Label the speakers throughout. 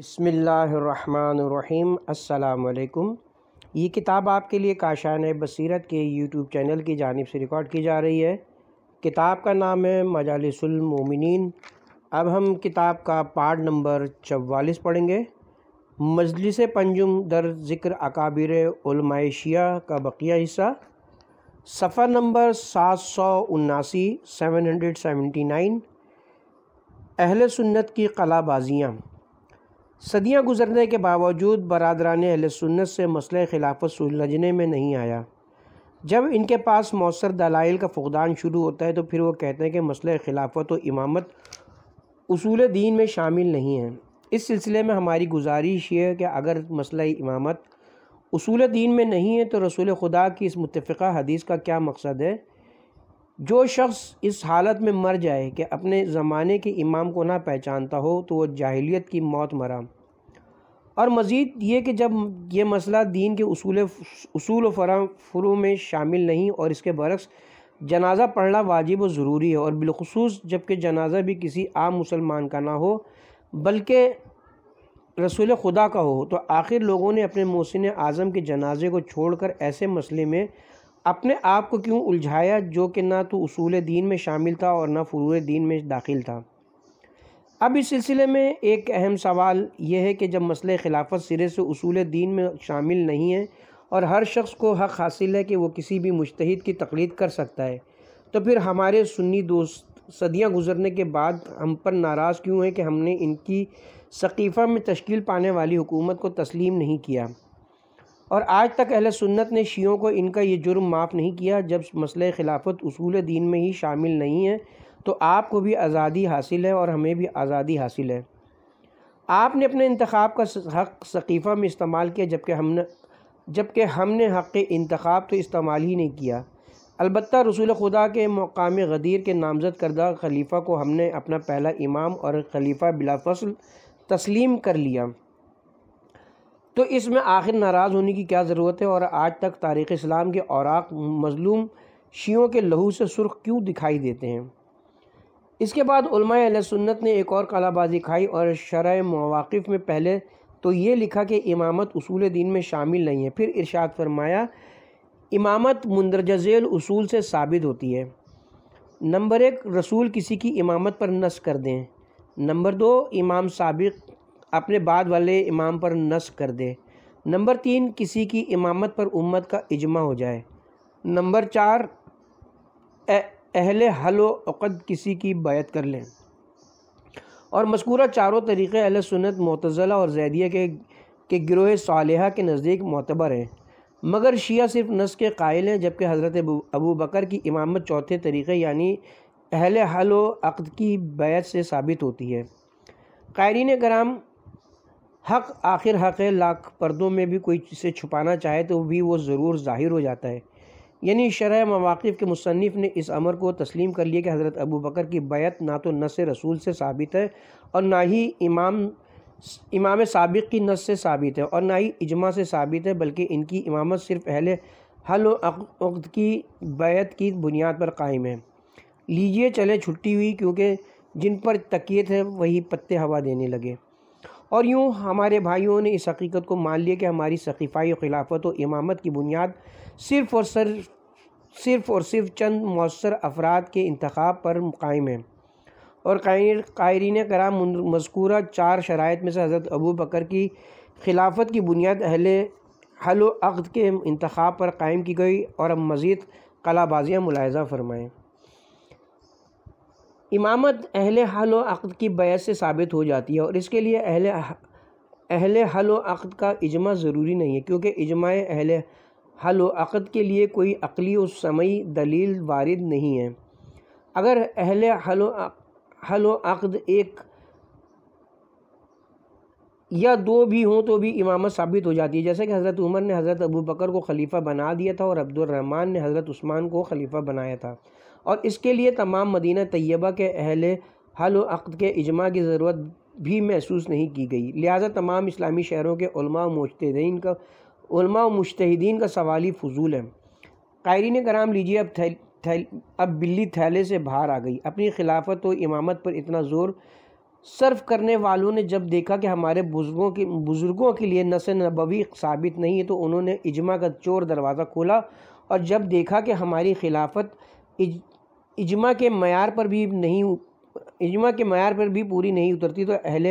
Speaker 1: बसमीम् अल्लाम ये किताब आपके लिए काशान बसीरत के यूट्यूब चैनल की जानब से रिकॉर्ड की जा रही है किताब का नाम है मजालसमिन अब हम किताब का पार्ट नंबर चवालीस पढ़ेंगे मजलिस पंजुम दर ज़िक्र अकाबिर शिया का बकिया हिस्सा सफ़र नंबर सात सौ उन्नासी सेवन हंड्रेड सेवेंटी नाइन अहल सुन्नत की कलाबाजियाँ सदियां गुजरने के बावजूद बरदरान अहल सुन्नत से मसले खिलाफत सुलझने में नहीं आया जब इनके पास मौसर दलाइल का फ़गदान शुरू होता है तो फिर वो कहते हैं कि मसले खिलाफत व इमामत असूल दीन में शामिल नहीं है इस सिलसिले में हमारी गुजारिश ये है कि अगर मसला इमामत असूल दीन में नहीं है तो रसूल खुदा की इस मुतफ़ा हदीस का क्या मकसद है जो शख्स इस हालत में मर जाए कि अपने ज़माने के इमाम को ना पहचानता हो तो वह जाहिलियत की मौत मरा और मज़ीद ये कि जब ये मसला दीन के असूल असूल फरा फ्रू में शामिल नहीं और इसके बरक्स जनाजा पढ़ना वाजिब और ज़रूरी है और बिलखसूस जबकि जनाजा भी किसी आम मुसलमान का ना हो बल्कि रसूल खुदा का हो तो आखिर लोगों ने अपने मोहसिन आज़म के जनाजे को छोड़कर ऐसे मसले में अपने आप को क्यों उलझाया जो कि ना तो उसूल दीन में शामिल था और ना फरूर दीन में दाखिल था अब इस सिलसिले में एक अहम सवाल यह है कि जब मसले खिलाफत सिरे से उसूल दीन में शामिल नहीं है और हर शख्स को हक़ हासिल है कि वो किसी भी मुश्तिद की तकलीद कर सकता है तो फिर हमारे सुन्नी दोस्त सदियां गुजरने के बाद हम पर नाराज़ क्यों हैं कि हमने इनकी सकीफ़ा में तश्कील पाने वाली हुकूमत को तस्लीम नहीं किया और आज तक अहल सुन्नत ने शियों को इनका ये जुर्म माफ़ नहीं किया जब मसले खिलाफत उसूल दीन में ही शामिल नहीं है तो आपको भी आज़ादी हासिल है और हमें भी आज़ादी हासिल है आपने अपने इंतखाब का हक सकीफ़ा में इस्तेमाल किया जबकि हमने जबकि हमने हक़ इंतखाब तो इस्तेमाल ही नहीं किया अलबत् रसूल खुदा के मकाम गदीर के नामज़द करदा खलीफ़ा को हमने अपना पहला इमाम और खलीफ़ा बिलाफसल तस्लीम कर लिया तो इसमें आखिर नाराज़ होने की क्या ज़रूरत है और आज तक तारीख़ इस्लाम के औराक मज़लूम शियों के लहू से सुर्ख क्यों दिखाई देते हैं इसके बाद सुन्नत ने एक और कालाबाजी खाई और शरय मौक़ में पहले तो ये लिखा कि इमामत उसूल दीन में शामिल नहीं है फिर इरशाद फरमाया इमामत मंदरजा झेल उसूल से साबित होती है नंबर एक रसूल किसी की इमामत पर नस कर दें नंबर दो इमाम सबक अपने बाद वाले इमाम पर नस्ब कर दे नंबर तीन किसी की इमामत पर उम्मत का इजमा हो जाए नंबर चार अहल हल वक़द किसी की बैत कर लें और मशकूरा चारों तरीक़े अहल सुनत मतज़ला और जैदिया के के गिरोह सालहा के नज़दीक मोतबर हैं मगर शिया सिर्फ नस के कायल हैं जबकि हज़रत अबू बकर की इमामत चौथे तरीक़े यानी अहल हल वक़द की बैत से साबित होती है कायरीन कराम हक आखिर हक है लाख पर्दों में भी कोई इसे छुपाना चाहे तो भी वो ज़रूर ज़ाहिर हो जाता है यानी शरह मवाक़ के मुसनफ़ ने इस अमर को तस्लीम कर लिया कि हज़रत अबू बकर की बैत ना तो नस रसूल से साबित है और ना ही इमाम इमाम सबक की नस से साबित है और ना ही इजमा से साबित है बल्कि इनकी इमामत सिर्फ पहले हल वक्त की बैत की बुनियाद पर कायम है लीजिए चले छुट्टी हुई क्योंकि जिन पर तकिए थे वही पत्ते हवा देने लगे और यूँ हमारे भाइयों ने इस हकीकत को मान लिया कि हमारी सकीफ़ाई खिलाफत और इमामत की बुनियाद सिर्फ़ और सर सिर्फ़ और सिर्फ चंद मौसर अफराद के इंतखब पर कायम है और कायरीन कराम मذकूरा चार शरात में से हज़रत अबू बकर की खिलाफत की बुनियाद अहल हलोद के इंतखब पर कायम की गई और अब मज़ीद कलाबाजियाँ मुलायजा फरमाएँ इमामत अहल हल अक़द की बैस से साबित हो जाती है और इसके लिए अहल अहल हल अक़द का इजमा ज़रूरी नहीं है क्योंकि इजमा अहल हल अक़द के लिए कोई अकली और समयी दलील वारद नहीं है अगर अहल हल हल अक़द एक या दो भी हों तो भी इमामत साबित हो जाती है जैसे कि हज़रत उमर ने हज़रत अबू बकर को खलीफा बना दिया था और अब्दुलरहमान ने हज़रत उस्मान को खलीफा बनाया था और इसके लिए तमाम मदीना तैयबा के अहल हल वक्त के इजमा की ज़रूरत भी महसूस नहीं की गई लिहाजा तमाम इस्लामी शहरों के मुश्तदीन का मुश्तदीन का सवाल ही फजूल है कायरीन कराम लीजिए अब थैल, थैल अब बिल्ली थैले से बाहर आ गई अपनी खिलाफत और इमामत पर इतना ज़ोर सर्फ करने वालों ने जब देखा कि हमारे बुज़ुर्गों के बुज़ुर्गों के लिए नस नबवी साबित नहीं है तो उन्होंने इजमा का चोर दरवाज़ा खोला और जब देखा कि हमारी खिलाफत इजमा के मैार पर भी नहीं इजमा के मैार पर भी पूरी नहीं उतरती तो अहल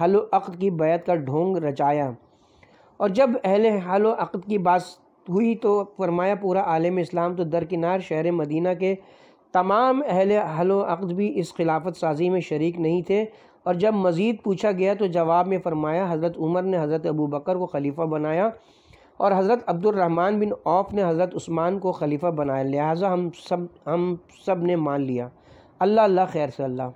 Speaker 1: हल अक्त की बैत का ढोंग रचाया और जब अहल हल अक्त की बात हुई तो फरमाया पूरा आलम इस्लाम तो दरकिनार शहर मदीना के तमाम अहल हल अक्त भी इस खिलाफत साजी में शरीक नहीं थे और जब मज़ीद पूछा गया तो जवाब में फ़रमाया हज़रत उमर ने हज़रत अबू बकर को खलीफा बनाया और हज़रत अब्दुलरहमान बिन औफ ने हज़रत उस्मान को खलीफा बनाया लिहाजा हम सब हम सब ने मान लिया अल्लाह अल्लाह खैर से अल्लाह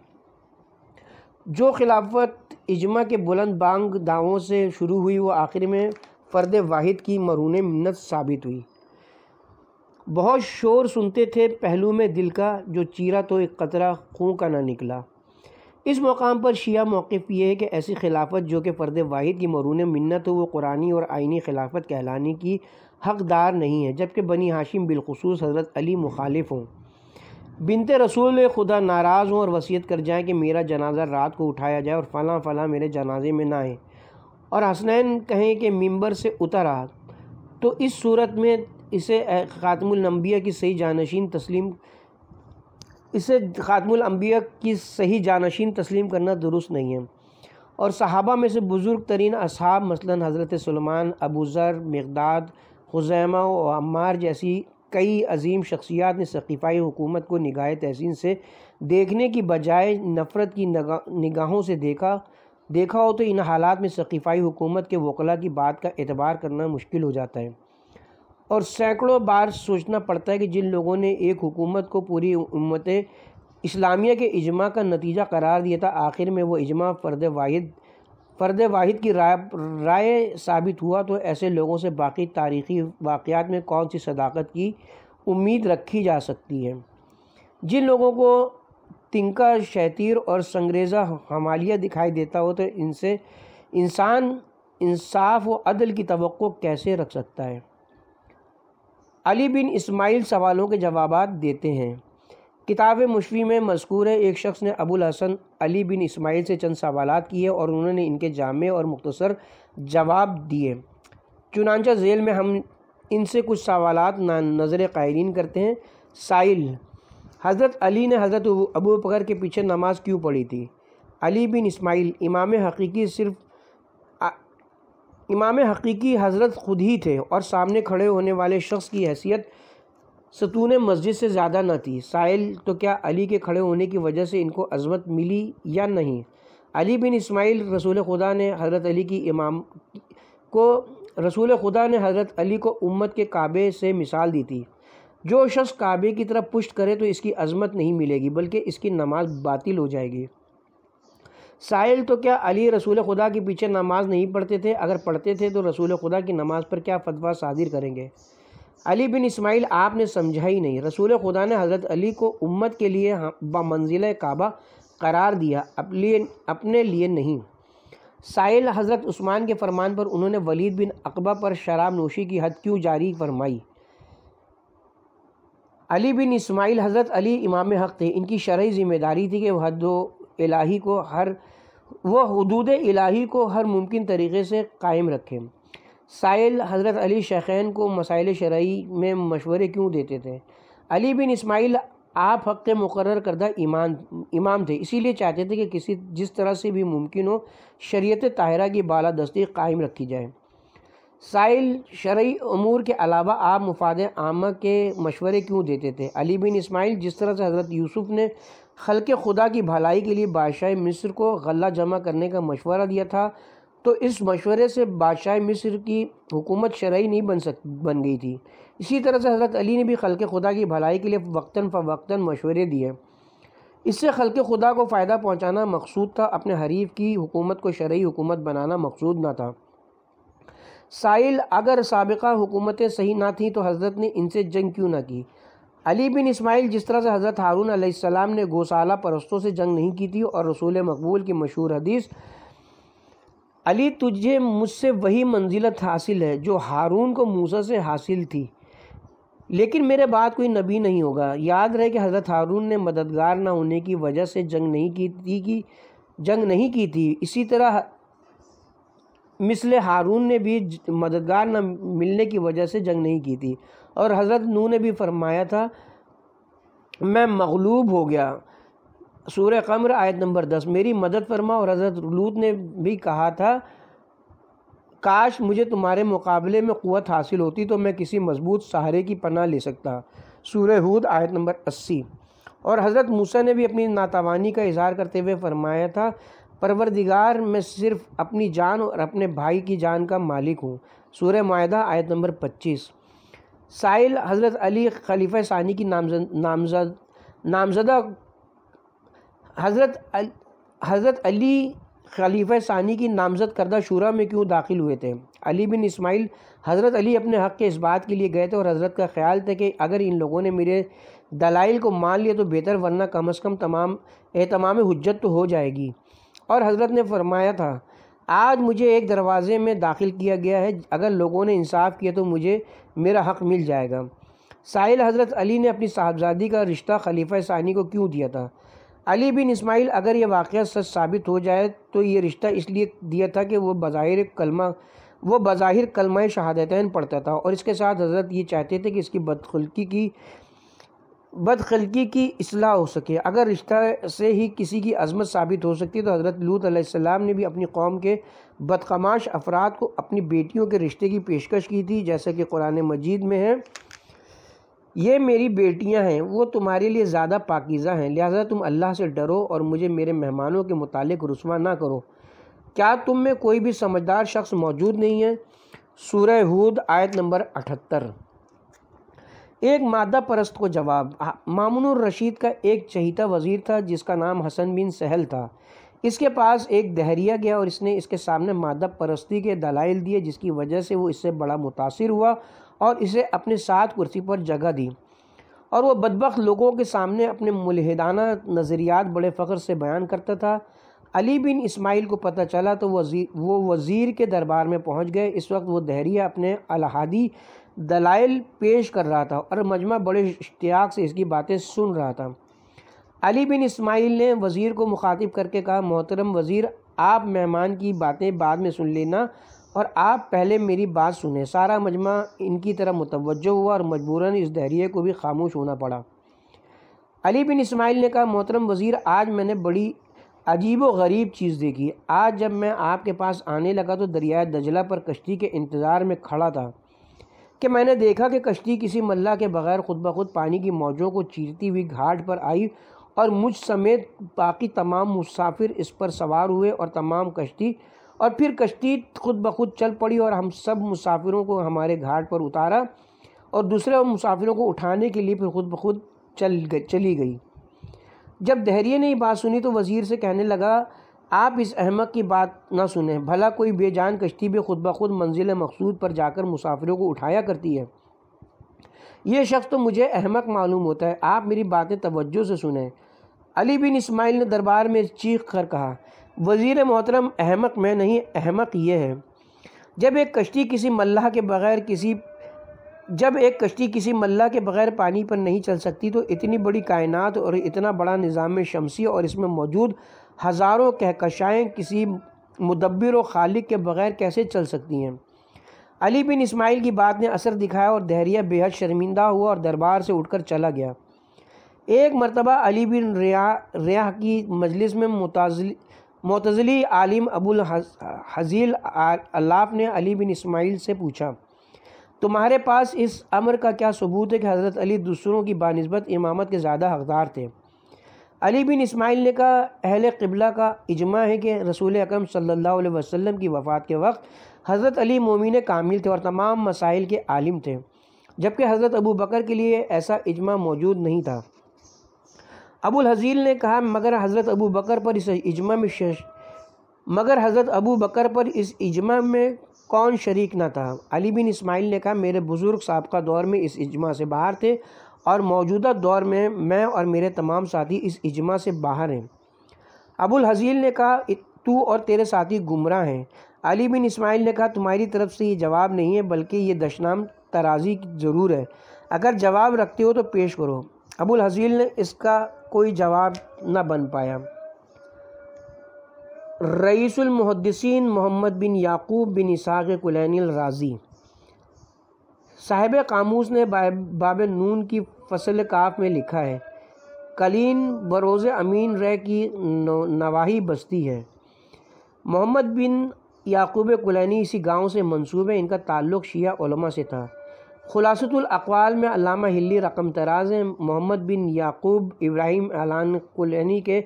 Speaker 1: जो खिलाफत इजमा के बुलंद बांग दावों से शुरू हुई वो आखिर में फ़र्द वाहिद की मरून मन्नत साबित हुई बहुत शोर सुनते थे पहलू में दिल का जो चीरा तो एक कतरा खूँ का ना निकला इस मकाम पर शिया मौक़ ये है कि ऐसी खिलाफत जो कि फ़र्द वाहिद की मरून मन्नत हो वो कुरानी और आइनी खिलाफत कहलाने की हकदार नहीं है जबकि बनी हाशिम बिलखसूस हज़रत अली मुखालिफ हों बिनते रसूल खुदा नाराज़ हों और वसीयत कर जाएँ कि मेरा जनाजा रात को उठाया जाए और फ़लाँ फ़लाँ मेरे जनाजे में ना आए और हसनैन कहें कि मम्बर से उतर आ तो इस सूरत में इसे ख़ातमुलनबिया की सही जानशीन तस्लीम इसे ख़ातमुल की सही जानशीन तस्लीम करना दुरुस्त नहीं है और सहाबा में से बुज़ुर्ग तरीन असहाब मसला हज़रत सलमान अबूज़र मकदाद हजैमा और अम्मार जैसी कई अजीम शख्सियात ने सकीफ़ाई हुकूमत को निगाह तहसीन से देखने की बजाय नफ़रत की नगा, निगाहों से देखा देखा हो तो इन हालात में सकीफ़ाई हुकूमत के वकला की बात का एतबार करना मुश्किल हो जाता है और सैकड़ों बार सोचना पड़ता है कि जिन लोगों ने एक हुकूमत को पूरी उम्मत इस्लामिया के इजमा का नतीजा करार दिया था आखिर में वो इजमा फ़र्द वाहिद फ़र्द वाहिद की राय राय साबित हुआ तो ऐसे लोगों से बाकी तारीख़ी वाक़ात में कौन सी सदाकत की उम्मीद रखी जा सकती है जिन लोगों को तिनका शैतीर और संग्रेज़ा हमालिया दिखाई देता हो तो इनसे इंसान इंसाफ व अदल की तो कैसे रख सकता है अली बिन इस्माइल सवालों के जवाब देते हैं किताब मुशफ़ी में मशकूर है एक शख्स ने अबुल हसन अली बिन इस्माइल से चंद सवाल किए और उन्होंने इनके जामे और मुख्तसर जवाब दिए चुनाचा जेल में हम इनसे कुछ सवाल नज़र क़ायरीन करते हैं साइल हज़रत अली ने हज़रत अबू बकर के पीछे नमाज़ क्यों पढ़ी थी अली बिन इस्माइल इमाम हकीकी सिर्फ इमाम हकीकी हज़रत खुद ही थे और सामने खड़े होने वाले शख्स की हैसियत सतून मस्जिद से ज़्यादा न थी साइल तो क्या अली के खड़े होने की वजह से इनको अजमत मिली या नहीं अली बिन इस्माइल रसूल खुदा ने हज़रत अली की इमाम को रसूल खुदा ने हज़रत अली को उम्मत के काबे से मिसाल दी थी जो शख्स काबे की तरफ पुष्ट करे तो इसकी अजमत नहीं मिलेगी बल्कि इसकी नमाज बातिल हो जाएगी साइल तो क्या अली रसूल खुदा के पीछे नमाज़ नहीं पढ़ते थे अगर पढ़ते थे तो रसूल खुदा की नमाज़ पर क्या फतवा शादिर करेंगे अली बिन इस्माइल आपने समझा ही नहीं रसूल खुदा ने हज़रत अली को उम्मत के लिए हाँ, बामंजिल काबा करार दिया अपने अपने लिए नहीं साइल हज़रत उस्मान के फरमान पर उन्होंने वलीद बिन अकबा पर शराब नोशी की हद क्यों जारी फरमाई अली बिन इस्माइल हज़रत अली इमाम हक़ थे इनकी शरह ज़िम्मेदारी थी कि वह हद इलाही को हर वह हदूद इलाही को हर मुमकिन तरीके से कायम रखें साइल हज़रत अली शैन को मसाइल शरा में मशवरे क्यों देते थे अली बिन इस्माइल आप हक़ मुकर करदा ईमान इमाम थे इसीलिए चाहते थे कि किसी जिस तरह से भी मुमकिन हो शरीत ताहरा की बाला दस्ती कायम रखी जाए साइल शरा अमूर के अलावा आप मुफाद आमा के मशवरे क्यों देते थे अली बिन इस्माइल जिस तरह से हज़रत यूसुफ़ ने खलक खुदा की भलाई के लिए बादशाह मिस्र को गला जमा करने का मशवरा दिया था तो इस मशवरे से बादशाह मिस्र की हुकूमत शरई नहीं बन सक बन गई थी इसी तरह से हज़रत अली ने भी खलक खुदा की भलाई के लिए वक्ता फ़वक्ता मशवरे दिए इससे खलक खुदा को फ़ायदा पहुँचाना मकसूद था अपने हरीफ की हुकूमत को शरई हुकूमत बनाना मकसूद ना था साइल अगर सबका हुकूमतें सही ना थीं तो हज़रत ने इनसे जंग क्यों ना की अली बिन इस्माइल जिस तरह से हज़रत हारून अलैहिस्सलाम ने गौशाला परस्तों से जंग नहीं की थी और रसूल मकबूल की मशहूर हदीस अली तुझे मुझसे वही मंजिलत हासिल है जो हारून को मूसा से हासिल थी लेकिन मेरे बाद कोई नबी नहीं होगा याद रहे कि हज़रत हारून ने मददगार ना होने की वजह से जंग नहीं की थी कि जंग नहीं की थी इसी तरह मिसल हारून ने भी मददगार न मिलने की वजह से जंग नहीं की थी और हज़रत नू ने भी फरमाया था मैं मगलूब हो गया सूर्य कमर आयत नंबर दस मेरी मदद फरमा और हज़रत लूत ने भी कहा था काश मुझे तुम्हारे मुकाबले में क़वत हासिल होती तो मैं किसी मजबूत सहारे की पनाह ले सकता सूर हूद आयत नंबर अस्सी और हज़रत मूसा ने भी अपनी नातावानी का इजहार करते हुए फरमाया था परवरदिगार मैं सिर्फ अपनी जान और अपने भाई की जान का मालिक हूँ सूर्य माहा आयत नंबर पच्चीस साइल हज़रत अली खलीफा सानी की नामजद नामजद नामजदा हज़रत हज़रत अली खलीफा सानी की नामजद करदा शुरा में क्यों दाखिल हुए थे अली बिन इस्माइल हज़रत अली अपने हक़ के इस बात के लिए गए थे और हज़रत का ख्याल था कि अगर इन लोगों ने मेरे दलाइल को मान लिया तो बेहतर वरना कम अज़ कम तमाम एहतमाम हजत तो हो जाएगी और हज़रत ने फरमाया था आज मुझे एक दरवाज़े में दाखिल किया गया है अगर लोगों ने इंसाफ किया तो मुझे मेरा हक़ मिल जाएगा साहिल हज़रत अली ने अपनी साहबजादी का रिश्ता खलीफा सानी को क्यों दिया था अली बिन इस्माइल अगर यह वाक़ सच साबित हो जाए तो ये रिश्ता इसलिए दिया था कि वह बाहिर कलमा वो बाहिर कलमा शहादतैन पढ़ता था और इसके साथ हज़रत ये चाहते थे कि इसकी बदखुल्की की बदखलकी की असलाह हो सके अगर रिश्ता से ही किसी की अजमत साबित हो सकती है तो हज़रत लूत आसमाम ने भी अपनी कौम के बदकमाश अफराद को अपनी बेटियों के रिश्ते की पेशकश की थी जैसा कि कुरान मजीद में है ये मेरी बेटियां हैं वो तुम्हारे लिए ज़्यादा पाकिज़ा हैं लिहाजा तुम अल्लाह से डरो और मुझे मेरे मेहमानों के मुतालिक रसवा ना करो क्या तुम में कोई भी समझदार शख्स मौजूद नहीं है सूर्य हूद आयत नंबर अठहत्तर एक मादा परस्त को जवाब मामून रशीद का एक चहीता वज़ीर था जिसका नाम हसन बिन सहल था इसके पास एक दहरिया गया और इसने इसके सामने मादा परस्ती के दलाइल दिए जिसकी वजह से वो इससे बड़ा मुतासर हुआ और इसे अपने साथ कुर्सी पर जगह दी और वह बदबक लोगों के सामने अपने मुलहदाना नज़रियात बड़े फ़ख्र से बयान करता था अली बिन इस्माइल को पता चला तो वजीर वो वज़ीर के दरबार में पहुंच गए इस वक्त वो दहरिया अपने अलहादी दलाइल पेश कर रहा था और मजमा बड़े इश्तियाक से इसकी बातें सुन रहा था अली बिन इस्माइल ने वज़ीर को मुखातिब करके कहा मोहतरम वज़ीर आप मेहमान की बातें बाद में सुन लेना और आप पहले मेरी बात सुने सारा मजमा इनकी तरह मुतवजो हुआ और मजबूरन इस दहरिए को भी खामोश होना पड़ा अली बिन इस्माइल ने कहा मोहतरम वज़ीर आज मैंने बड़ी अजीब व गरीब चीज़ देखी आज जब मैं आपके पास आने लगा तो दरियाए दजला पर कश्ती के इंतज़ार में खड़ा था कि मैंने देखा कि कश्ती किसी मल्ला के बगैर खुद ब खुद पानी की मौजों को चीरती हुई घाट पर आई और मुझ समेत बाकी तमाम मुसाफिर इस पर सवार हुए और तमाम कश्ती और फिर कश्ती खुद ब खुद चल पड़ी और हम सब मुसाफिरों को हमारे घाट पर उतारा और दूसरे मुसाफिरों को उठाने के लिए फिर खुद ब खुद चल गई चली गई जब दहरिए ने यह बात सुनी तो वज़ीर से कहने लगा आप इस अहमक की बात ना सुने भला कोई बेजान कश्ती भी खुद ब खुद मंजिल मकसूद पर जाकर मुसाफिरों को उठाया करती है यह शख्स तो मुझे अहमक मालूम होता है आप मेरी बातें तवज्जो से सुने अली बिन इस्माइल ने दरबार में चीख कर कहा वज़ी मोहतरम अहमक मैं नहीं अहमक ये है जब एक कश्ती किसी मल्लाह के बगैर किसी जब एक कश्ती किसी मल्ला के बगैर पानी पर नहीं चल सकती तो इतनी बड़ी कायनात और इतना बड़ा निज़ाम शमसी और इसमें मौजूद हज़ारों कहकशाएँ किसी मुदब्बिर व खालिक के बग़ैर कैसे चल सकती हैं अली बिन इस्माइल की बात ने असर दिखाया और दहरिया बेहद शर्मिंदा हुआ और दरबार से उठकर चला गया एक मरतबा अली बिन रिया रिया की मजलिस में मतजली आलिम अबुल हजील अल्लाफ ने अली बिन इस्माइल से पूछा तुम्हारे पास इस अमर का क्या सबूत है कि हज़रत अली दूसरों की बानस्बत इमामत के ज़्यादा हकदार थे अली बिन इस्माइल ने कहा अहल किबला का इजमा है कि रसूल अकरम सल्लल्लाहु अलैहि वसल्लम की वफ़ात के वक्त हज़रत अली मोमिन कामिल थे और तमाम मसाइल के आलिम थे जबकि हज़रत अबू बकर के लिए ऐसा इजमा मौजूद नहीं था अबुल हज़ील ने कहा मगर हज़रत अबू बकर पर इस इजमा में मगर हज़रत अबू बकर पर इस इजमा में कौन शरीक ना था अली बिन इस्माइल ने कहा मेरे बुज़ुर्ग साहब का दौर में इस इजमा से बाहर थे और मौजूदा दौर में मैं और मेरे तमाम साथी इस इजमा से बाहर हैं अबुल हजील ने कहा तू और तेरे साथी गुमराह हैं अली बिन इस्माइल ने कहा तुम्हारी तरफ से ये जवाब नहीं है बल्कि ये दशनाम तराजी ज़रूर है अगर जवाब रखते हो तो पेश करो अबुल हजील ने इसका कोई जवाब न बन पाया रईसमहदसिन मोहम्मद बिन याकूब बिन इसाक कुलैनराज़ी साहिब कामूस ने बाब नून की फसल काफ में लिखा है कलीन बरोज़ अमीन रह की नवाही बस्ती है मोहम्मद बिन याकूब कुलैनी इसी गांव से मंसूब है इनका ताल्लुक शिया उलमा से था खुलासतुल अकवाल में अलामा हिल्ली रकम तराज मोहम्मद बिन याकूब इब्राहिम अलान कुलैनी के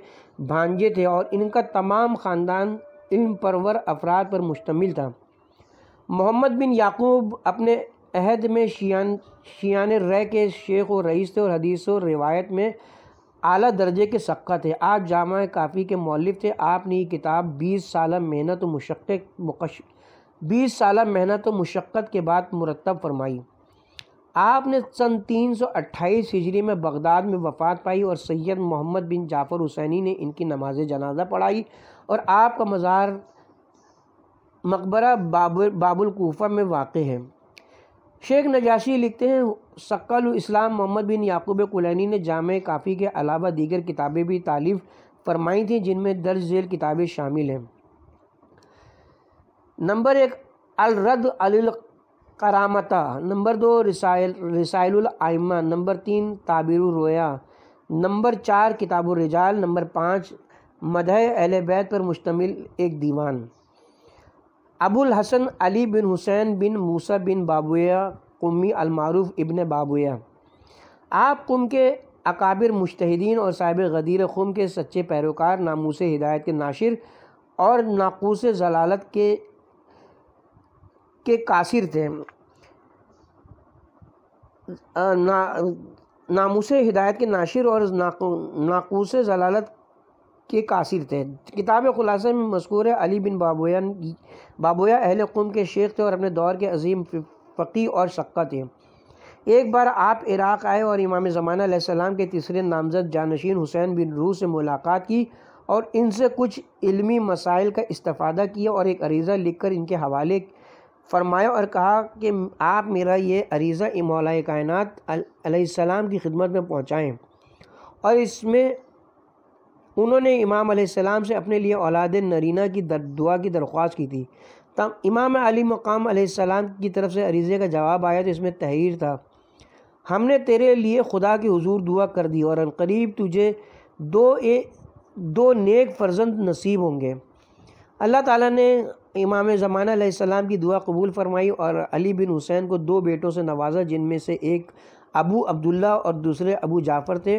Speaker 1: भांजे थे और इनका तमाम ख़ानदान इल्म परवर अफराद पर मुश्तमिल था मोहम्मद बिन याकूब अपने अहद में शियान शियान रह के शेख व रईस थे और हदीस व रिवायत में अली दर्जे के सक्का थे आप जामा काफ़ी के मौलफ थे आपने ये किताब बीस साल मेहनत मशक्क़त मुकश बीस साल मेहनत व मशक्क़त के बाद मुरतब फरमाई आपने सन तीन सौ अट्ठाईस हिजरी में बगदाद में वफात पाई और सैयद मोहम्मद बिन जाफ़र हुसैनी ने इनकी नमाज जनाजा पढ़ाई और आपका मज़ार मकबरा बाबुल बाबुल कोफा में वाक़ है शेख नजाशी लिखते हैं शक्ल इस्लाम मोहम्मद बिन याकूब कुलैनी ने जाम काफ़ी के अलावा दीगर किताबें भी तालीफ़ फरमाई थी जिनमें दर्ज झेल किताबें शामिल हैं नंबर एक अलरद अल करामता नंबर दो रिसाइल रिसाइलमा नंबर तीन ताबिर रोया नंबर चार किताब रिजाल नंबर पाँच मदह अहल बैत पर मुश्तमिल एक दीवान अबुल हसन अली बिन हुसैन बिन मूसा बिन बाबुया कुमी अलमारूफ इबन बाबुया आप कुम के अकाबिर मुश्तदीन और साहिब गदीर खुम के सच्चे पैरोकार नामूस हिदायत के नाशिर और नाकूस जलालत के के कासिर थे ना, नामूस हिदायत के नाशिर और नाकूस जलालत के कासिर थे किताब खुलासे में मशहूर है अली बिन बाबोयान बाबोया अहल कौम के शेख थे और अपने दौर के अजीम फ़कीी और शक्का थे एक बार आप इराक़ आए और इमाम ज़माना सलाम के तीसरे नामजद जानशीन हुसैन बिन रूह से मुलाकात की और इनसे कुछ इल्मी मसाइल का इस्ता किया और एक अरीज़ा लिख कर इनके हवाले फरमाया और कहा कि आप मेरा ये अरीज़ा मौलाए कायनत की खिदमत में पहुँचाएँ और इसमें उन्होंने इमाम सलाम से अपने लिए औलाद नरीना की दर, दुआ की दरख्वास्त की थी तब इमाम अली मकाम सलाम की तरफ से अरीज़े का जवाब आया तो इसमें तहरीर था हमने तेरे लिए खुदा के हजूर दुआ कर दी और अनकरीब तुझे दो ए दो नेक फर्जंद नसीब होंगे अल्लाह ताला ने इमाम ज़माना सलाम की दुआ कबूल फरमाई और अली बिन हुसैन को दो बेटों से नवाजा जिनमें से एक अबू अब्दुल्ला और दूसरे अबू जाफ़र थे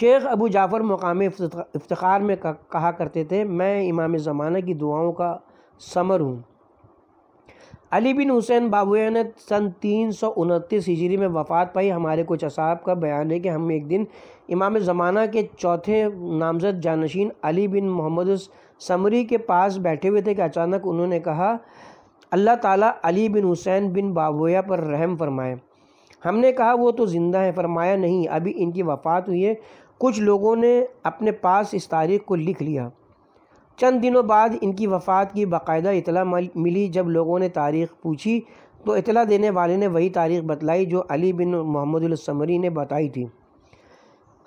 Speaker 1: शेख अबू जाफ़र मकाम इफ्तार में कहा करते थे मैं इमाम ज़माना की दुआओं का समर हूँ अली बिन हुसैन बाबुया ने सन तीन सौ उनतीस हिजरी में वफ़ात पाई हमारे कुछ असाब का बयान है कि हम एक दिन इमाम ज़माना के चौथे नामजद जानशीन अली बिन मोहम्मद समरी के पास बैठे हुए थे कि अचानक उन्होंने कहा अल्लाह ताला अली बिन हुसैन बिन बाबोया पर रहम फरमाए हमने कहा वो तो ज़िंदा है फरमाया नहीं अभी इनकी वफ़ात हुई है कुछ लोगों ने अपने पास इस तारीख को लिख लिया चंद दिनों बाद इनकी वफ़ात की बाकायदा इतला मिली जब लोगों ने तारीख पूछी तो इतला देने वाले ने वही तारीख बतलाई जो अली बिन समरी ने बताई थी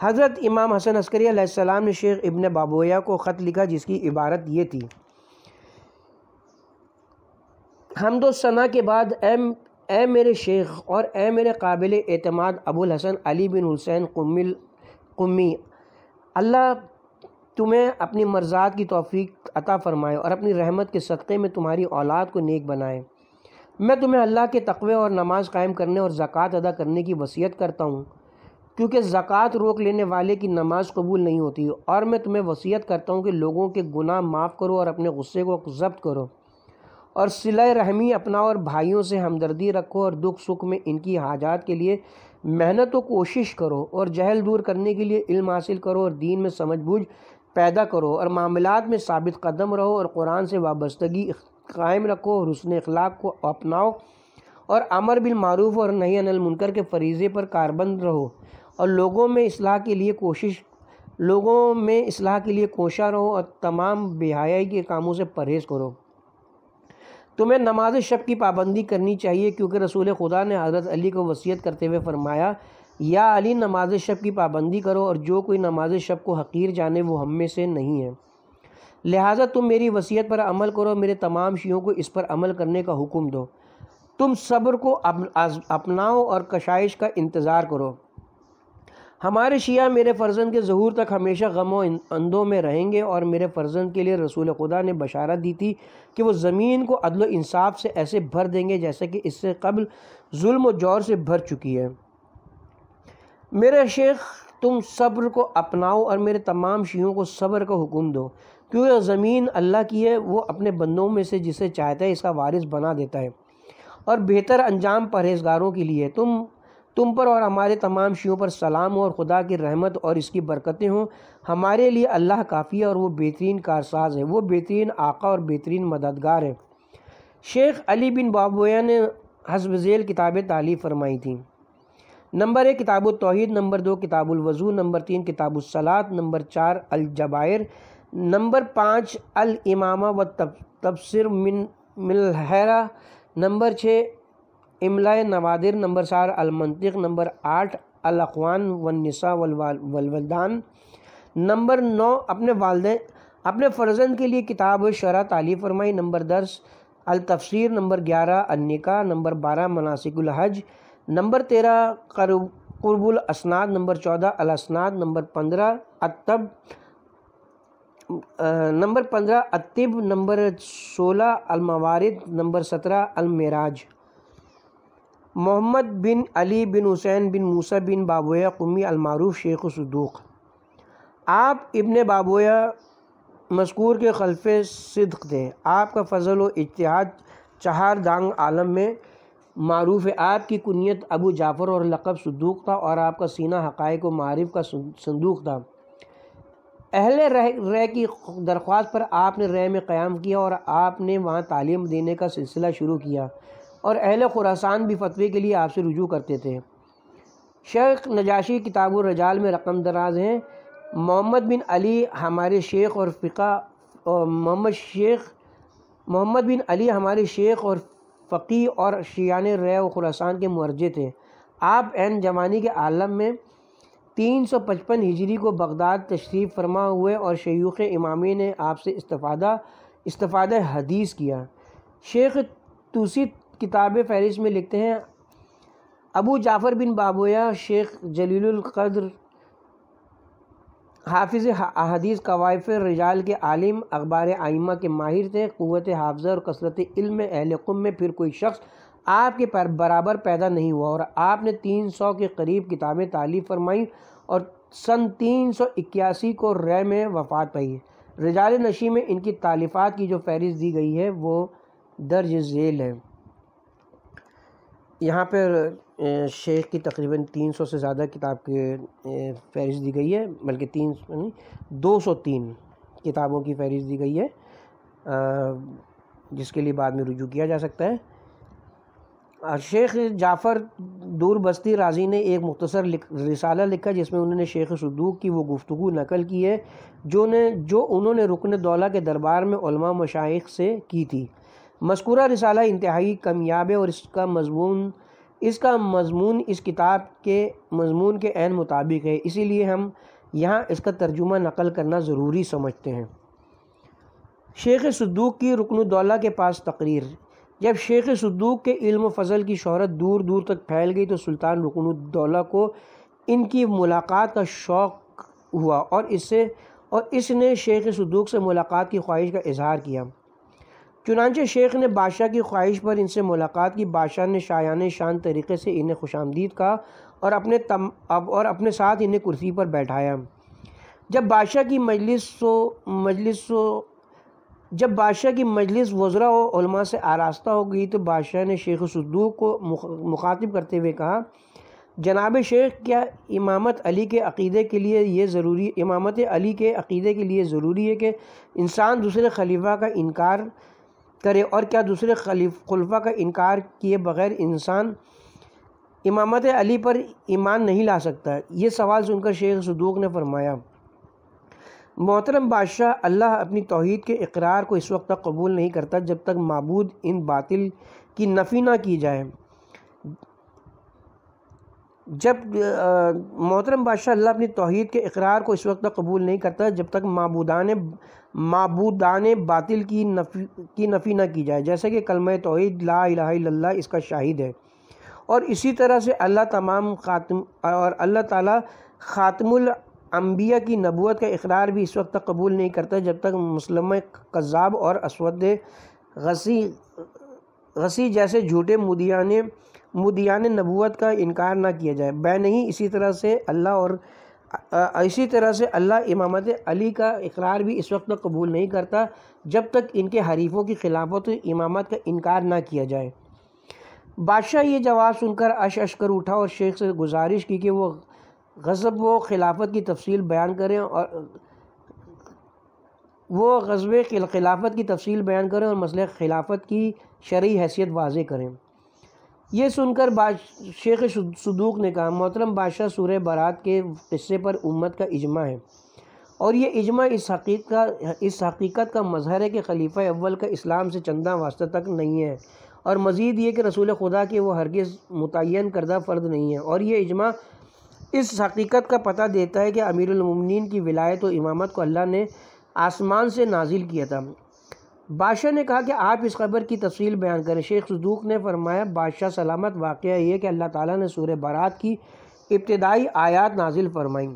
Speaker 1: हज़रत इमाम हसन अस्करी आसमाम ने शेख इबन बाबोया को ख़त लिखा जिसकी इबारत ये थी हमदोसना सना के बाद एम ए मेरे शेख और ए मेरे काबिल अतमाद अबुल हसन अली बिन हुसैन कुमिल उम्मी अल्लाह तुम्हें अपनी मर्ज़ात की तोफ़ी अता फ़रमाए और अपनी रहमत के सदक़े में तुम्हारी औलाद को नेक बनाए मैं तुम्हें अल्लाह के तकवे और नमाज़ कायम करने और ज़क़़त अदा करने की वसीयत करता हूँ क्योंकि ज़क़़त रोक लेने वाले की नमाज़ कबूल नहीं होती और मैं तुम्हें वसीयत करता हूँ कि लोगों के गुनाह माफ़ करो और अपने गुस्से को जब्त करो और सिला रहमी अपना और भाइयों से हमदर्दी रखो और दुख सुख में इनकी हाजात के लिए मेहनत तो कोशिश करो और जहल दूर करने के लिए इल्म हासिल करो और दीन में समझ बूझ पैदा करो और मामलात में साबित कदम रहो और कुरान से वाबस्तगी कायम रखो और उसने अखलाक को अपनाओ और अमर बिल मारूफ और नहीं अनिल मुनकर के फरीज़े पर कारबंद रहो और लोगों में असलाह के लिए कोशिश लोगों में असलाह के लिए कोशा रहो और तमाम बेहयाई के कामों से परहेज़ करो तुम्हें नमाज शब की पाबंदी करनी चाहिए क्योंकि रसूल खुदा ने हज़रत अली को वसीयत करते हुए फरमाया या अली नमाज शब की पाबंदी करो और जो कोई नमाज शब को हकीर जाने वो हम में से नहीं है लिहाजा तुम मेरी वसीयत पर अमल करो मेरे तमाम शियों को इस पर अमल करने का हुक्म दो तुम सब्र को अपनाओ और कशाइश का इंतज़ार करो हमारे शिया मेरे फ़र्जंद के जहूर तक हमेशा गम अंदों में रहेंगे और मेरे फ़र्जंद के लिए रसूल खुदा ने बशारत दी थी कि वो ज़मीन को अदल इंसाफ से ऐसे भर देंगे जैसे कि इससे कबल जुल्म जौर से भर चुकी है मेरे शेख तुम सब्र को अपनाओ और मेरे तमाम शियों को सब्र का हुक्म दो क्योंकि ज़मीन अल्लाह की है वो अपने बंदों में से जिसे चाहता है इसका वारिस बना देता है और बेहतर अंजाम परहेजगारों के लिए तुम तुम पर और हमारे तमाम शियों पर सलाम हो और खुदा की रहमत और इसकी बरकतें हों हमारे लिए अल्लाह काफ़ी है और वो बेहतरीन कारसाज है वो बेहतरीन आका और बेहतरीन मददगार है शेख अली बिन बाबोया ने हसब झेल किताबें तालीफ फरमाई थी नंबर एक किताब तोहद नंबर दो किताबुलवज़ू नंबर तीन किताबुलसलात नंबर चार अलजबायर नंबर पाँच अलमामा व तब तबसर मिन मिलहरा नंबर छः इमलाए नवादिर नंबर चार अलमंतिक नंबर आठ अलवान वनसा वलवलदान नंबर नौ अपने वालदे अपने फ़र्जन के लिए किताब शरा ताली फरमाई नंबर दस अलतफसर नंबर ग्यारह अनिका नंबर बारह मनासिकलहज नंबर तेरह क़ुरबुल असनाद नंबर चौदह अलसनाद नंबर पंद्रह अतब नंबर पंद्रह अतिब नंबर सोलह अलमवारद नंबर सत्रह अलमराज मोहम्मद बिन अली बिन हुसैन बिन मूसा बिन बाबोया कुमी अलमारूफ शेख सदूक आप इबन बाबोया मस्कूर के खलफे सिद्क थे आपका फ़जल व इतिहाद चहार दांग आलम में मरूफ है आपकी कुनीत अबू जाफ़र और लकब सदूक था और आपका सीना हक़ व मारफ़ का संदूक था अहल रह, रह की दरख्वास्त पर आपने रह में क़्याम किया और आपने वहाँ तालीम देने का सिलसिला शुरू किया और अहल खुरासान भी फतवे के लिए आपसे रुजू करते थे शेख नजाशी किताब रजाल में रकम दराज हैं मोहम्मद बिन अली हमारे शेख और फ़िका और मोहम्मद शेख मोहम्मद बिन अली हमारे शेख और फ़की और शियान रे खुरासान के मर्जे थे आप एन जवानी के आलम में 355 हिजरी को बगदाद तशरीफ़ फरमा हुए और शयूख इमामी ने आपसे इस्तफ़ादा इस्तः हदीस किया शेख तुसी किताब फहरिस्त में लिखते हैं अबू जाफ़र बिन बाबोया शेख जलीलकद्र हाफिज़ अहदीस कवायफ रजाल के आलिम अखबार आइमा के माहिर थे क़वत हाफजा और कसरत इल्म अहल कुम में फिर कोई शख्स आपके पर बराबर पैदा नहीं हुआ और आपने तीन सौ के करीब किताबें तालीफ फरमाई और सन तीन सौ इक्यासी को रे में वफात पाई रजाल नशी में इनकी तालीफ़ात की जो फहरिस्त दी गई है वो दर्ज झेल है यहाँ पर शेख की तकरीबन 300 से ज़्यादा किताब की फहरिस्त दी गई है बल्कि तीन यानी दो सौ तीन किताबों की फहरिस्त दी गई है जिसके लिए बाद में रुजू किया जा सकता है शेख जाफ़र दूर बस्ती राजी ने एक मुख्तसर रिसाला लिखा जिसमें उन्होंने शेख सदूक की वो गुफ्तु नकल की है जो ने जो उन्होंने रुकन दौला के दरबार में मशाइ से की थी मस्कूरा रिसाला इंतहाई कमयाब है और इसका मजमून इसका मजमून इस किताब के मजमून के एन मुताबिक है इसीलिए हम यहाँ इसका तर्जुमा नकल करना ज़रूरी समझते हैं शेख सद्दूक की रुकन दौला के पास तकरीर जब शेख सद्दूक के इल्म फजल की शहरत दूर दूर तक फैल गई तो सुल्तान दौला को इनकी मुलाकात का शौक़ हुआ और इससे और इसने शेख सद्दूक से मुलाकात की ख्वाहिश का इजहार किया चुनानचे शेख ने बादशाह की ख्वाहिश पर इनसे मुलाकात की बादशाह ने शायान शान तरीके से इन्हें खुश आमदीद कहा और अपने तम अब और अपने साथ इन्हें कुर्सी पर बैठाया जब बादशाह की मजलिस सो मजलिस सो जब बादशाह की मजलिस वज्रा वजरा से आरास्ता हो गई तो बादशाह ने शेख सद्दूक को मुखातिब करते हुए कहा जनाब शेख क्या इमामत अली के अकीदे के लिए ये ज़रूरी इमामत अली के अकीदे के लिए ज़रूरी है कि इंसान दूसरे खलीफा का इनकार करे और क्या दूसरे खलीफ खुलफा का इनकार किए बगैर इंसान इमामत अली पर ईमान नहीं ला सकता ये सवाल सुनकर शेख सदूक ने फरमाया मोहतरम बादशाह अल्लाह अपनी तोहद के इकरार को इस वक्त तक कबूल नहीं करता जब तक मबूद इन बातिल की नफ़ी ना की जाए जब मोहतरम बादशाह अल्लाह अपनी तोहद के इकरार को इस वक्त तक कबूल नहीं करता जब तक मबूदान मबूदान बातिल की नफ़ी की नफ़ी ना की जाए जैसे कि कलम तोहद ला इसका शाहिद है और इसी तरह से अल्लाह तमाम खातम और अल्लाह ताला ख़ात्मुल अम्बिया की नबूत का इकरार भी इस वक्त तक कबूल नहीं करता जब तक मुसलम कज़ाब और असवद गसी गसी जैसे झूठे मुदिया ने मुदियान नबूत का इनकार ना किया जाए बैन ही इसी तरह से अल्लाह और इसी तरह से अल्लाह इमामत अली का इकरार भी इस वक्त कबूल नहीं करता जब तक इनके हरीफों की खिलाफत तो इमामत का इनकार ना किया जाए बादशाह ये जवाब सुनकर अश अश कर उठा और शेख से गुजारिश की कि वो गज़ब व खिलाफत की तफसील बयान करें और वो गजब खिलाफत की तफसील बयान करें और मसले खिलाफत की शरी हैसियत वाज करें ये सुनकर शेख सदूक ने कहा मोहतरम बादशाह सूर बारात के कस्से पर उम्मत का इजमा है और ये इजमा इस हकीक का इस हकीकत का मजहर है कि खलीफा अव्वल का इस्लाम से चंदा वास्ता तक नहीं है और मज़ीद ये कि रसूल खुदा के वह हरगज़ मुतन करदा फ़र्द नहीं है और ये इजमा इस हकीकत का पता देता है कि अमीरमन की विलायत व इमामत को अल्लाह ने आसमान से नाजिल किया था बादशाह ने कहा कि आप इस खबर की तफसील बयान करें शेख सदूक ने फरमाया बादशाह सलामत वाक़ यह कि अल्लाह ताला ने सूर बारात की इब्तदाई आयात नाजिल फरमाई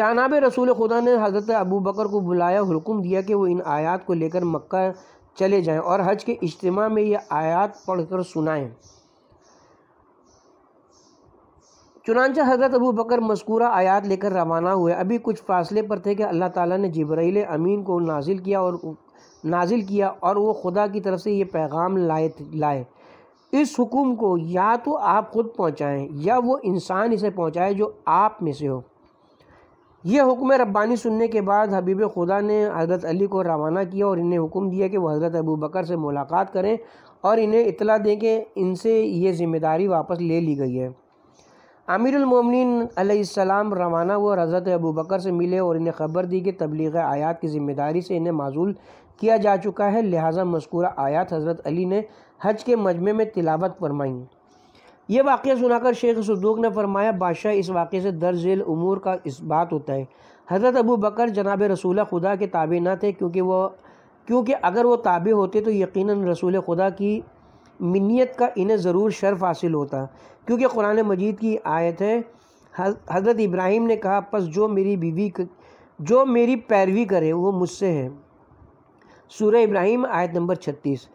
Speaker 1: जानाब रसूल खुदा ने हज़रत अबू बकर को बुलाया हुक्म दिया कि वो इन आयात को लेकर मक्का चले जाएं और हज के इज्तम में ये आयात पढ़कर सुनाएं चुनानचे हज़रत अबू बकर मस्कूरा आयात लेकर रवाना हुए अभी कुछ फासले पर थे कि अल्लाह ताला ने जबरील अमीन को नाजिल किया और नाजिल किया और वो खुदा की तरफ से ये पैगाम लाए लाए इस हुकुम को या तो आप खुद पहुँचाएँ या वो इंसान इसे पहुँचाए जो आप में से हो यह हुक्म रब्बानी सुनने के बाद हबीब खुदा ने हज़रत अली को रवाना किया और इन्हें हुक्म दिया कि वह हज़रत अबू बकर से मुलाकात करें और इन्हें इतला दें कि इनसे ये ज़िम्मेदारी वापस ले ली गई है आमिरमिन सलाम रवाना हुआ और हज़रत अबू बकर से मिले और इन्हें ख़बर दी कि तबलीग आयात की ज़िम्मेदारी से इन्हें माजूल किया जा चुका है लिहाजा मस्कूरा आयात हज़रत अली ने हज के मजमे में तिलावत फरमाई ये वाक़ सुनाकर शेख सदूक ने फरमाया बादशाह इस वाक़े से दर्ज उमूर का इस बात होता है हज़रत अबू बकर जनाब रसूल खुदा के ताबे ना थे क्योंकि वह क्योंकि अगर वह ताबे होते तो यकीन रसूल खुदा की मिनीत का इन्हें ज़रूर शर्फ हासिल होता क्योंकि कुरान मजीद की आयत है हज़रत इब्राहिम ने कहा बस जो मेरी बीवी जो मेरी पैरवी करे वो मुझसे है सूर्य इब्राहिम आयत नंबर छत्तीस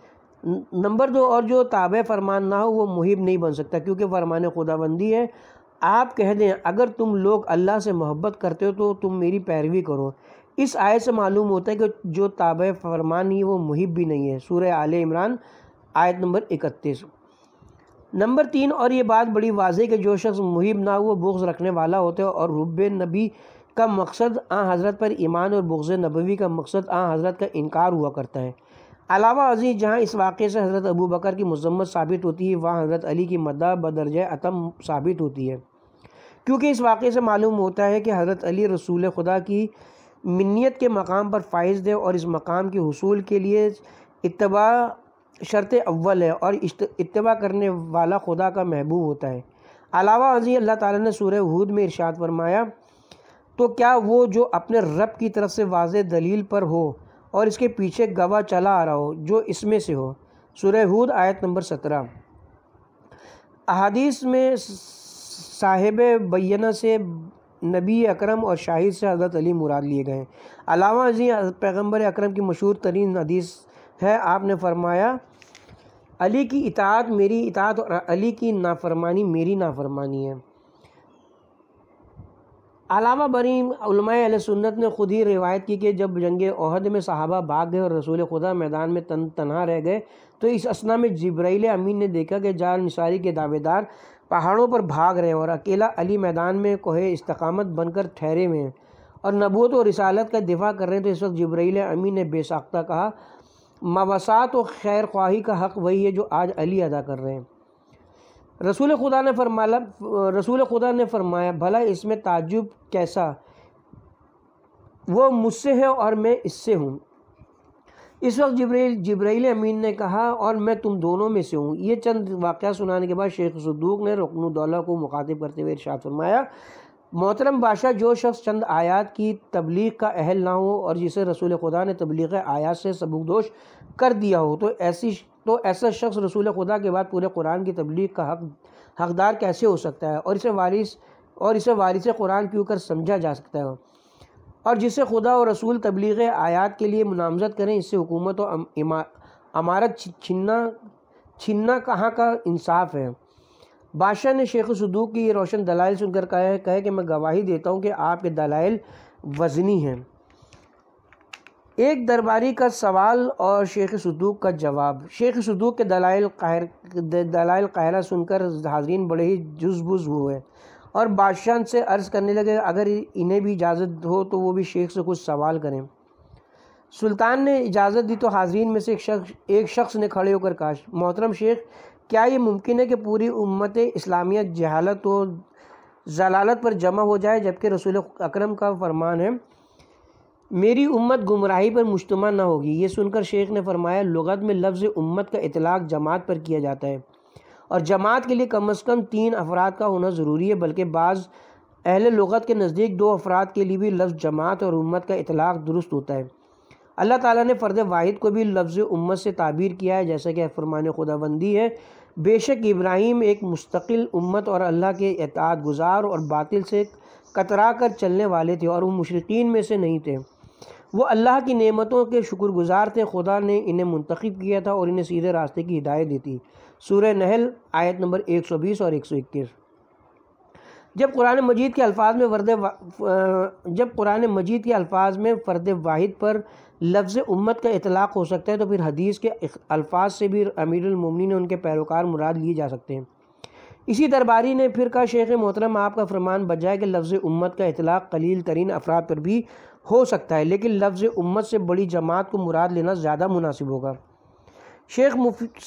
Speaker 1: नंबर दो और जो ताब फरमान ना हो वो मुहिब नहीं बन सकता क्योंकि फरमान खुदाबंदी है आप कह दें अगर तुम लोग अल्लाह से मोहब्बत करते हो तो तुम मेरी पैरवी करो इस आयत से मालूम होता है कि जो ताब फरमान नहीं वो मुहिब भी नहीं है सूर्य आल इमरान आयत नंबर इकतीस नंबर तीन और ये बात बड़ी वाजह कि जो शख्स मुहिब ना हो वो रखने वाला होता है और रुब नबी का मकसद आ हज़रत पर ईमान और बुग़ नबवी का मकसद आ हज़रत का इनकार हुआ करता है अलावा अजीज़ जहाँ इस वाक़े से हज़रत अबू बकर की मजम्मत साबित होती है वहाँ हज़रत अली की मदा बदरज अतम साबित होती है क्योंकि इस वाक़े से मालूम होता है कि हज़रत अली रसूल खुदा की मनीत के मकाम पर फाइज दे और इस मकाम के हसूल के लिए इतबा शर्त अव्वल है और इतबा करने वाला खुदा का महबूब होता है अलावा अजी अल्लाह ताली ने सूर्य हूद में इरशाद फरमाया तो क्या वो जो अपने रब की तरफ से वाज दलील पर हो और इसके पीछे गवाह चला आ रहा हो जो इसमें से हो सुरहूद आयत नंबर सत्रह अहादीस में साहिब बैना से नबी अकरम और शाहिद से हज़रत अली मुराद लिए गए अलावा जी पैगम्बर अकरम की मशहूर तरीन हदीस है आपने फरमाया अली की इतात मेरी इतात और अली की नाफरमानी मेरी नाफरमानी है अलावा बरी अल सुन्नत ने खुद ही रिवायत की कि जब जंग अहद में साहबा भाग गए और रसूल खुदा मैदान में तन तनहा रह गए तो इस असना में जब्राइल अमीन ने देखा कि जाल निसारी के दावेदार पहाड़ों पर भाग रहे हैं और अकेला अली मैदान में कोहे इस्तकामत बनकर ठहरे हुए हैं और नबूत और रिसालत का दिफा कर रहे हैं तो इस वक्त जब्राइल अमीन ने बेसाख्ता कहा मवसात और खैर ख्वाही का हक़ वही है जो आज अली अदा कर रहे हैं रसूल खुदा ने फरमाला रसूल खुदा ने फरमाया भला इसमें ताजुब कैसा वो मुझसे है और मैं इससे हूँ इस वक्त जबरील जबरील अमीन ने कहा और मैं तुम दोनों में से हूँ ये चंद वाक़ सुनाने के बाद शेख सदूक ने दौला को मुखातिब करते हुए इरशाद फरमाया मोहतरम बादशाह जो शख्स चंद आयात की तबलीग का अहल ना हो और जिसे रसूल खुदा ने तबलीग आयात से सबूकदोश कर दिया हो तो ऐसी तो ऐसा शख्स रसूल खुदा के बाद पूरे कुरान की तबलीग का हक हकदार कैसे हो सकता है और इसे वारिस और इसे वारिस कुरान क्यों कर समझा जा सकता है और जिसे खुदा और रसूल तबलीग आयात के लिए मुनामजत करें इससे हुकूमत और अमारत छिन्ना छिन्ना कहाँ का इंसाफ है बादशाह ने शेख सदूक की ये रोशन दलाइल सुनकर कहा कहे कि मैं गवाही देता हूँ कि आपके दलाइल वजनी हैं एक दरबारी का सवाल और शेख सदूक का जवाब शेख सदूक के दलाइल कहर दलाइल कहरा सुनकर हाजरीन बड़े ही जुजबुज हुए और बादशाह से अर्ज़ करने लगे अगर इन्हें भी इजाज़त हो तो वो भी शेख से कुछ सवाल करें सुल्तान ने इजाज़त दी तो हाजरीन में से एक शख्स एक शख्स ने खड़े होकर कहा मोहतरम शेख क्या ये मुमकिन है कि पूरी उम्मत इस्लामिया जहालत व जलालत पर जमा हो जाए जबकि रसूल अक्रम का फरमान है मेरी उम्मत गुमराही पर मुश्तम न होगी ये सुनकर शेख ने फरमाया लगत में लफ्ज़ उम्मत का इतलाक़ जमात पर किया जाता है और जमात के लिए कम अज़ कम तीन अफराद का होना ज़रूरी है बल्कि बाज़ अहल लगत के नज़दीक दो अफराद के लिए भी लफ्ज़ जमात और उम्मत का इतलाक़ दुरुस्त होता है अल्लाह ताला ने फ़र्द वाहिद को भी लफ्ज़ उम्मत से ताबीर किया है जैसा कि फरमान खुदाबंदी है बेशक इब्राहिम एक मुस्तकिल उम्मत और अल्लाह के एतात गुजार और बातिल से कतरा कर चलने वाले थे और वो मुशरकिन में से नहीं थे वो अल्लाह की नेमतों के शुक्रगुजार थे खुदा ने इन्हें मंतखब किया था और इन्हें सीधे रास्ते की हिदायत दी थी सूर्य नहल आयत नंबर 120 और 121 जब कुरान मजीद के अल्फाज में वर्द जब कुरान मजीद के अल्फाज में फ़र्द वाहिद पर लफ्ज़ उम्मत का इतलाक़ हो सकता है तो फिर हदीस के अल्फाज से भी ने उनके पैरोकार मुराद लिए जा सकते हैं इसी दरबारी ने फिर कहा शेख मोहतरम आपका फरमान बजाय कि लफ्ज़ उम्मत का इतलाक़ कलील तरीन अफराद पर भी हो सकता है लेकिन लफ्ज़ उम्मत से बड़ी जमात को मुराद लेना ज़्यादा मुनासिब होगा शेख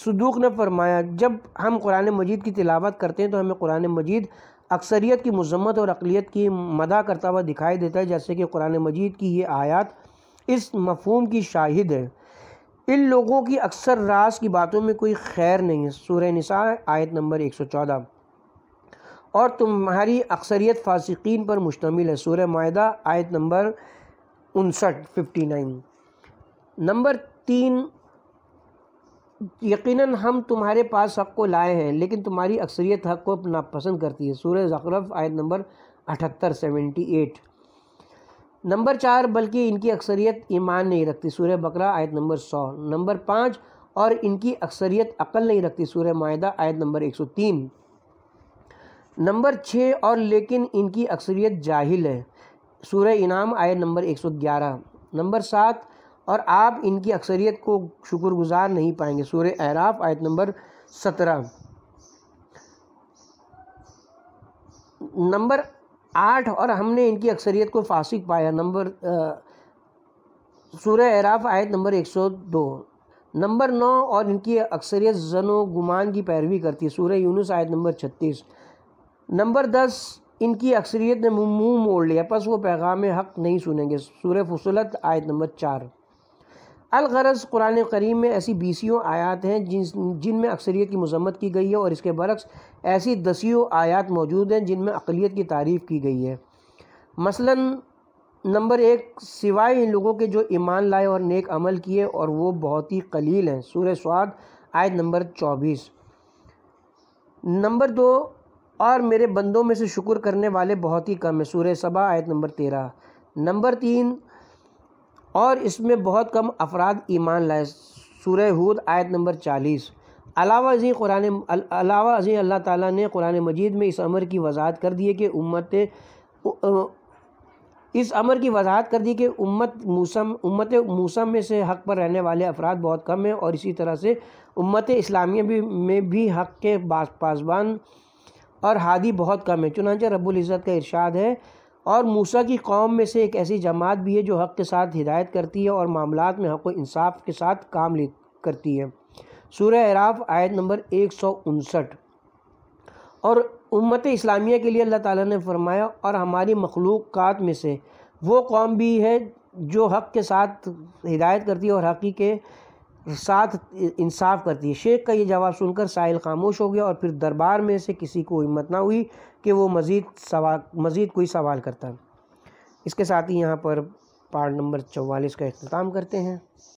Speaker 1: सदूक ने फरमाया जब हम कुरान मजीद की तिलावत करते हैं तो हमें कुरान मजीद अक्सरियत की मजम्मत और अकलीत की मदा करता हुआ दिखाई देता है जैसे कि कुरान मजीद की ये आयात इस मफहम की शाहिद है इन लोगों की अक्सर रास की बातों में कोई खैर नहीं है सूर्य निसा आयत नंबर एक सौ चौदह और तुम्हारी अक्सरियत फासिकीन पर मुश्तमिल है सूर्य माह आयत नंबर उनसठ फिफ्टी नाइन नंबर तीन यकीनन हम तुम्हारे पास हक़ को लाए हैं लेकिन तुम्हारी अक्सरियत हक़ को नापसंद करती है सूर्य ज़खरफ आयत नंबर अठहत्तर सेवेंटी एट नंबर चार बल्कि इनकी अक्सरियत ईमान नहीं रखती सूर्य बकरा आयत नंबर सौ नंबर पाँच और इनकी अक्सरियत अकल नहीं रखती सूर्य माहा आयत नंबर एक सौ तीन नंबर छः और लेकिन इनकी अक्सरियत जाहिल है सूर्य इनाम आयत नंबर 111 नंबर सात और आप इनकी अक्सरियत को शुक्रगुजार नहीं पाएंगे सूर्य एराफ आयत नंबर सत्रह नंबर आठ और हमने इनकी अक्सरियत को फासिक पाया नंबर सूर्य एराफ आयत नंबर 102 नंबर नौ और इनकी अक्सरियत जनो गुमान की पैरवी करती है सूर्य यूनुस आयत नंबर छत्तीस नंबर दस इनकी अक्सरीत ने मुंह मोड़ लिया बस वो पैगाम हक़ नहीं सुनेंगे सूर फसलत आयत नंबर चार अलगरज कुरान करीम में ऐसी बीसियों आयात हैं जिन जिनमें अक्सरीत की मजम्मत की गई है और इसके बरक्स ऐसी दसियों आयात मौजूद हैं जिनमें अकलीत की तारीफ़ की गई है मसलन नंबर एक सिवाय इन लोगों के जो ईमान लाए और नेक अमल किए और वो बहुत ही कलील हैं सूर्य स्वाद आयत नंबर चौबीस नंबर दो और मेरे बंदों में से शुक्र करने वाले बहुत ही कम है सूर्य सबा आयत नंबर तेरह नंबर तीन और इसमें बहुत कम अफराद ईमान लाए सूर्य हूद आयत नंबर चालीस अलावा अजी कुरान अलावा अजी अल्लाह ताला ने कुरान मजीद में इस अमर की वजाहत कर दी है कि उम्मत इस अमर की वजाहत कर दी कि उम्मत मौसम उम्मत मौसम में से हक पर रहने वाले अफराद बहुत कम हैं और इसी तरह से उम्मत इस्लामिया भी में भी हक के पासबान और हादी बहुत कम है चुनाच रबुल्जत का इरशाद है और मूसा की कौम में से एक ऐसी जमात भी है जो हक़ के साथ हिदायत करती है और मामला में हक़ इंसाफ के साथ काम ले करती है सूर्य अराफ आयत नंबर एक सौ उनसठ और उम्मत इस्लामिया के लिए अल्लाह ताला ने फरमाया और हमारी मखलूक़ात में से वो कौम भी है जो हक़ के साथ हिदायत करती है और हक़ी के साथ इंसाफ करती है शेख का ये जवाब सुनकर साहिल खामोश हो गया और फिर दरबार में से किसी को हिम्मत ना हुई कि वो मज़ीद सवाल मज़ीद कोई सवाल करता इसके साथ ही यहाँ पर पार्ट नंबर चवालीस का अख्ताम करते हैं